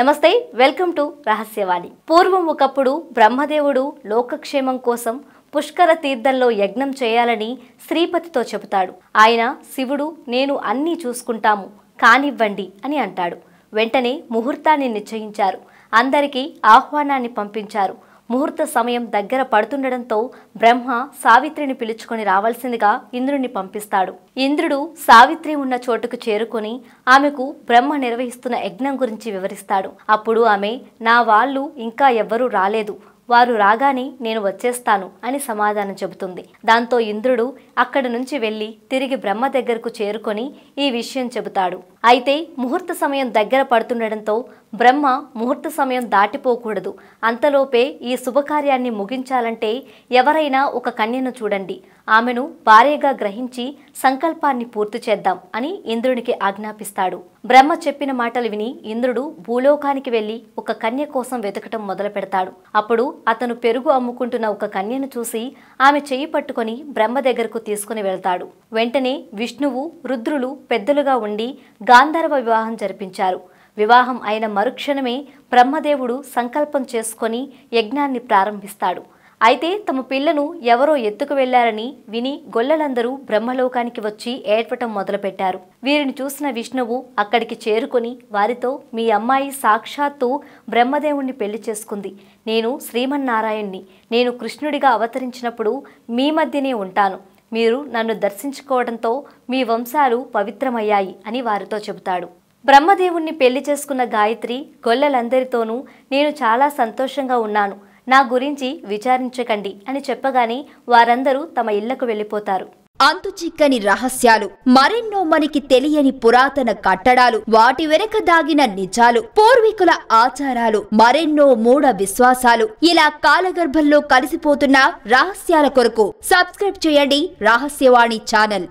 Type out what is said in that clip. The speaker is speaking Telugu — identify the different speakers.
Speaker 1: నమస్తే వెల్కమ్ టు రహస్యవాణి పూర్వం ఒకప్పుడు బ్రహ్మదేవుడు లోకక్షేమం కోసం పుష్కర తీర్థంలో యజ్ఞం చేయాలని శ్రీపతితో చెబుతాడు ఆయన శివుడు నేను అన్నీ చూసుకుంటాము కానివ్వండి అని అంటాడు వెంటనే ముహూర్తాన్ని నిశ్చయించారు అందరికీ ఆహ్వానాన్ని పంపించారు ముహూర్త సమయం దగ్గర పడుతుండడంతో బ్రహ్మ సావిత్రిని పిలుచుకొని రావాల్సిందిగా ఇంద్రుణ్ణి పంపిస్తాడు ఇంద్రుడు సావిత్రి ఉన్న చోటుకు చేరుకొని ఆమెకు బ్రహ్మ నిర్వహిస్తున్న యజ్ఞం గురించి వివరిస్తాడు అప్పుడు ఆమె నా వాళ్ళు ఇంకా ఎవ్వరూ రాలేదు వారు రాగానే నేను వచ్చేస్తాను అని సమాధానం చెబుతుంది దాంతో ఇంద్రుడు అక్కడి నుంచి వెళ్ళి తిరిగి బ్రహ్మ దగ్గరకు చేరుకొని ఈ విషయం చెబుతాడు అయితే ముహూర్త సమయం దగ్గర పడుతుండటంతో బ్రహ్మ ముహూర్త సమయం దాటిపోకూడదు అంతలోపే ఈ శుభకార్యాన్ని ముగించాలంటే ఎవరైనా ఒక కన్యను చూడండి ఆమెను భార్యగా గ్రహించి సంకల్పాన్ని పూర్తి చేద్దాం అని ఇంద్రునికి ఆజ్ఞాపిస్తాడు బ్రహ్మ చెప్పిన మాటలు విని ఇంద్రుడు భూలోకానికి వెళ్లి ఒక కన్య కోసం వెతకటం మొదలు పెడతాడు అప్పుడు అతను పెరుగు అమ్ముకుంటున్న ఒక కన్యను చూసి ఆమె చెయ్యి పట్టుకొని బ్రహ్మ దగ్గరకు తీసుకుని వెళ్తాడు వెంటనే విష్ణువు రుద్రులు పెద్దలుగా ఉండి గాంధర్వ వివాహం జరిపించారు వివాహం అయిన మరుక్షణమే బ్రహ్మదేవుడు సంకల్పం చేసుకొని యజ్ఞాన్ని ప్రారంభిస్తాడు అయితే తమ పిల్లను ఎవరో ఎత్తుకు వెళ్లారని విని గొల్లలందరూ బ్రహ్మలోకానికి వచ్చి ఏడ్పటం మొదలుపెట్టారు వీరిని చూసిన విష్ణువు అక్కడికి చేరుకొని వారితో మీ అమ్మాయి సాక్షాత్తు బ్రహ్మదేవుణ్ణి పెళ్లి చేసుకుంది నేను శ్రీమన్నారాయణ్ణి నేను కృష్ణుడిగా అవతరించినప్పుడు మీ మధ్యనే ఉంటాను మీరు నన్ను దర్శించుకోవడంతో మీ వంశాలు పవిత్రమయ్యాయి అని వారితో చెబుతాడు బ్రహ్మదేవుణ్ణి పెళ్లి చేసుకున్న గాయత్రి గొల్లలందరితోనూ నేను చాలా సంతోషంగా ఉన్నాను నా గురించి విచారించకండి అని చెప్పగానే వారందరూ తమ ఇళ్లకు వెళ్ళిపోతారు
Speaker 2: చిక్కని రహస్యాలు మరెన్నో మనకి తెలియని పురాతన కట్టడాలు వాటి వెనక దాగిన నిజాలు పూర్వీకుల ఆచారాలు మరెన్నో మూఢ విశ్వాసాలు ఇలా కాలగర్భంలో కలిసిపోతున్న రహస్యాల కొరకు సబ్స్క్రైబ్ చేయండి రహస్యవాణి ఛానల్